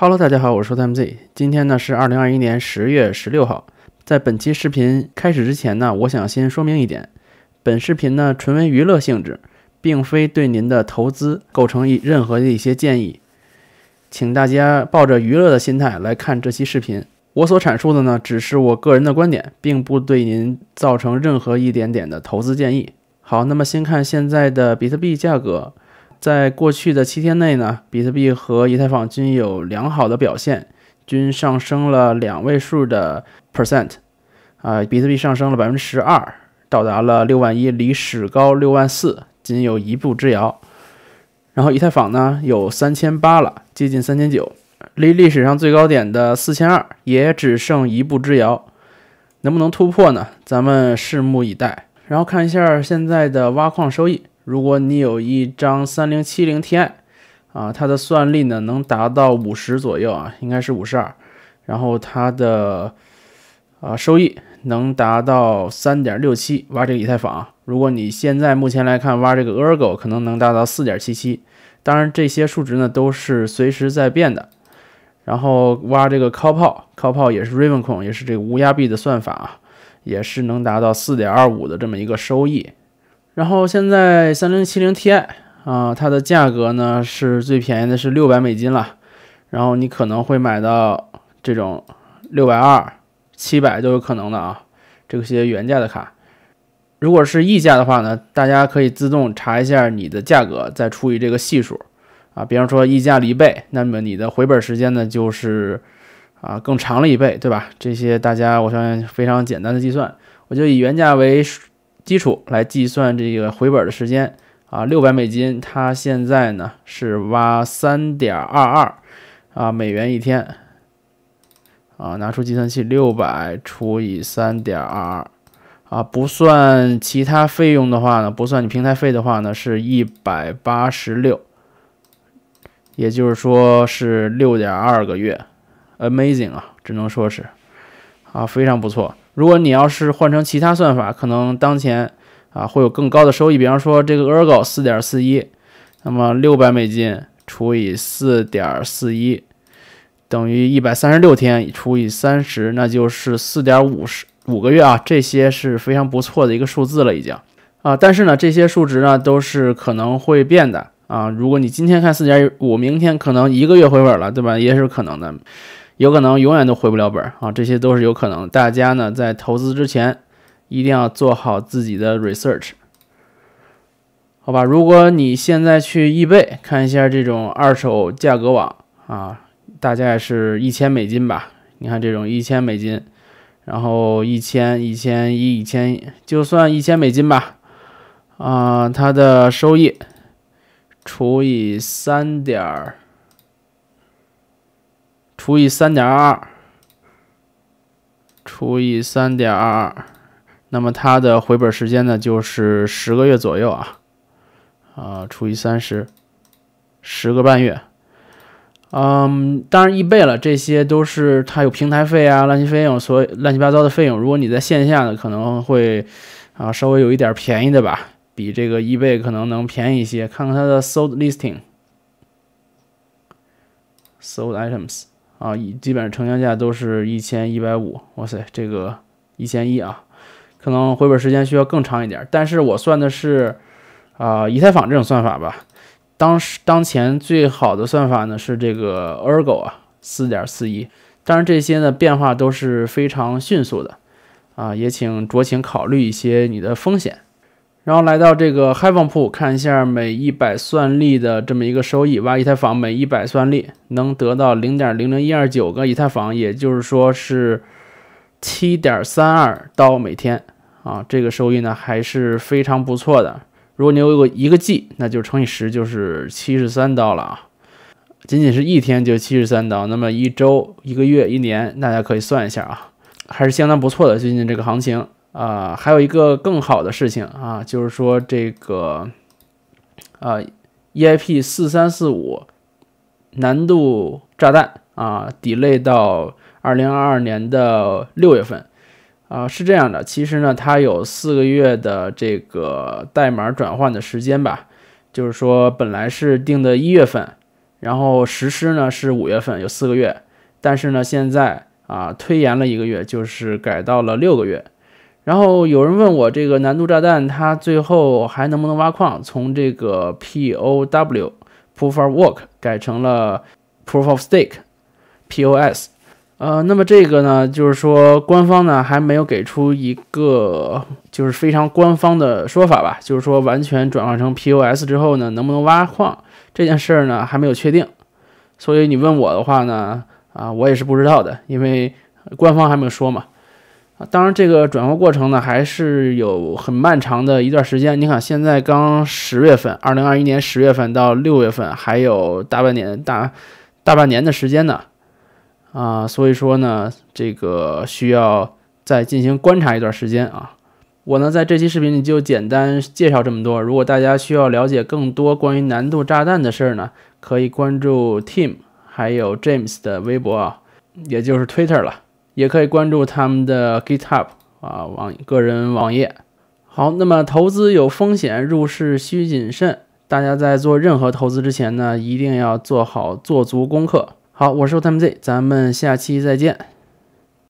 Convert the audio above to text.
Hello，大家好，我是 MZ。今天呢是二零二一年十月十六号。在本期视频开始之前呢，我想先说明一点：本视频呢纯为娱乐性质，并非对您的投资构成一任何的一些建议，请大家抱着娱乐的心态来看这期视频。我所阐述的呢，只是我个人的观点，并不对您造成任何一点点的投资建议。好，那么先看现在的比特币价格。在过去的七天内呢，比特币和以太坊均有良好的表现，均上升了两位数的 percent。啊，比特币上升了百分之十二，到达了六万一，离史高六万四仅有一步之遥。然后以太坊呢，有三千八了，接近三千九，离历史上最高点的四千二也只剩一步之遥。能不能突破呢？咱们拭目以待。然后看一下现在的挖矿收益。如果你有一张三零七零 TI，啊，它的算力呢能达到五十左右啊，应该是五十二，然后它的啊收益能达到三点六七挖这个以太坊。啊。如果你现在目前来看挖这个 Ergo 可能能达到四点七七，当然这些数值呢都是随时在变的。然后挖这个 c o p a y c o p a 也是 Ravencoin，也是这个无压币的算法，啊，也是能达到四点二五的这么一个收益。然后现在三零七零 Ti 啊，它的价格呢是最便宜的，是六百美金了。然后你可能会买到这种六百二、七百都有可能的啊，这些原价的卡。如果是溢价的话呢，大家可以自动查一下你的价格，再除以这个系数啊。比方说溢价了一倍，那么你的回本时间呢就是啊更长了一倍，对吧？这些大家我相信非常简单的计算，我就以原价为。基础来计算这个回本的时间啊，六百美金，它现在呢是挖三点二二啊美元一天啊，拿出计算器，六百除以三点二二啊，不算其他费用的话呢，不算你平台费的话呢，是一百八十六，也就是说是六点二个月，amazing 啊，只能说是啊非常不错。如果你要是换成其他算法，可能当前啊会有更高的收益。比方说这个 Ergo 四点四一，那么六百美金除以四点四一，等于一百三十六天除以三十，那就是四点五十五个月啊。这些是非常不错的一个数字了，已经啊。但是呢，这些数值呢都是可能会变的啊。如果你今天看四点五，明天可能一个月回本了，对吧？也是可能的。有可能永远都回不了本儿啊，这些都是有可能。大家呢在投资之前一定要做好自己的 research，好吧？如果你现在去易贝看一下这种二手价格网啊，大概是一千美金吧。你看这种一千美金，然后一千一千一一千，就算一千美金吧。啊，它的收益除以三点儿。除以三点二，除以三点二，那么它的回本时间呢，就是十个月左右啊，啊，除以三十，十个半月。嗯，当然易贝了，这些都是它有平台费啊，乱七费用。所以乱七八糟的费用，如果你在线下呢，可能会啊稍微有一点便宜的吧，比这个易贝可能能便宜一些。看看它的 sold listing，sold items。啊，一基本上成交价都是一千一百五，哇塞，这个一千一啊，可能回本时间需要更长一点。但是我算的是，啊，以太坊这种算法吧，当时当前最好的算法呢是这个 Ergo 啊，四点四一。当然这些呢变化都是非常迅速的，啊，也请酌情考虑一些你的风险。然后来到这个 h i v e n 看一下每一百算力的这么一个收益，挖一太坊每一百算力能得到零点零零一二九个以太坊，也就是说是七点三二刀每天啊，这个收益呢还是非常不错的。如果你有个一个 G，那就乘以十就是七十三刀了啊，仅仅是一天就七十三刀，那么一周、一个月、一年，大家可以算一下啊，还是相当不错的。最近这个行情。啊，还有一个更好的事情啊，就是说这个，呃，EIP 四三四五难度炸弹啊，delay 到二零二二年的六月份，啊，是这样的，其实呢，它有四个月的这个代码转换的时间吧，就是说本来是定的一月份，然后实施呢是五月份，有四个月，但是呢现在啊推延了一个月，就是改到了六个月。然后有人问我这个难度炸弹它最后还能不能挖矿？从这个 P O W Proof of Work 改成了 Proof of Stake P O S。呃，那么这个呢，就是说官方呢还没有给出一个就是非常官方的说法吧，就是说完全转换成 P O S 之后呢，能不能挖矿这件事儿呢，还没有确定。所以你问我的话呢，啊，我也是不知道的，因为官方还没有说嘛。啊，当然，这个转化过程呢，还是有很漫长的一段时间。你看，现在刚十月份，二零二一年十月份到六月份，还有大半年、大大半年的时间呢。啊，所以说呢，这个需要再进行观察一段时间啊。我呢，在这期视频里就简单介绍这么多。如果大家需要了解更多关于难度炸弹的事儿呢，可以关注 Tim 还有 James 的微博啊，也就是 Twitter 了。也可以关注他们的 GitHub 啊网个人网页。好，那么投资有风险，入市需谨慎。大家在做任何投资之前呢，一定要做好做足功课。好，我是汤 m Z，咱们下期再见。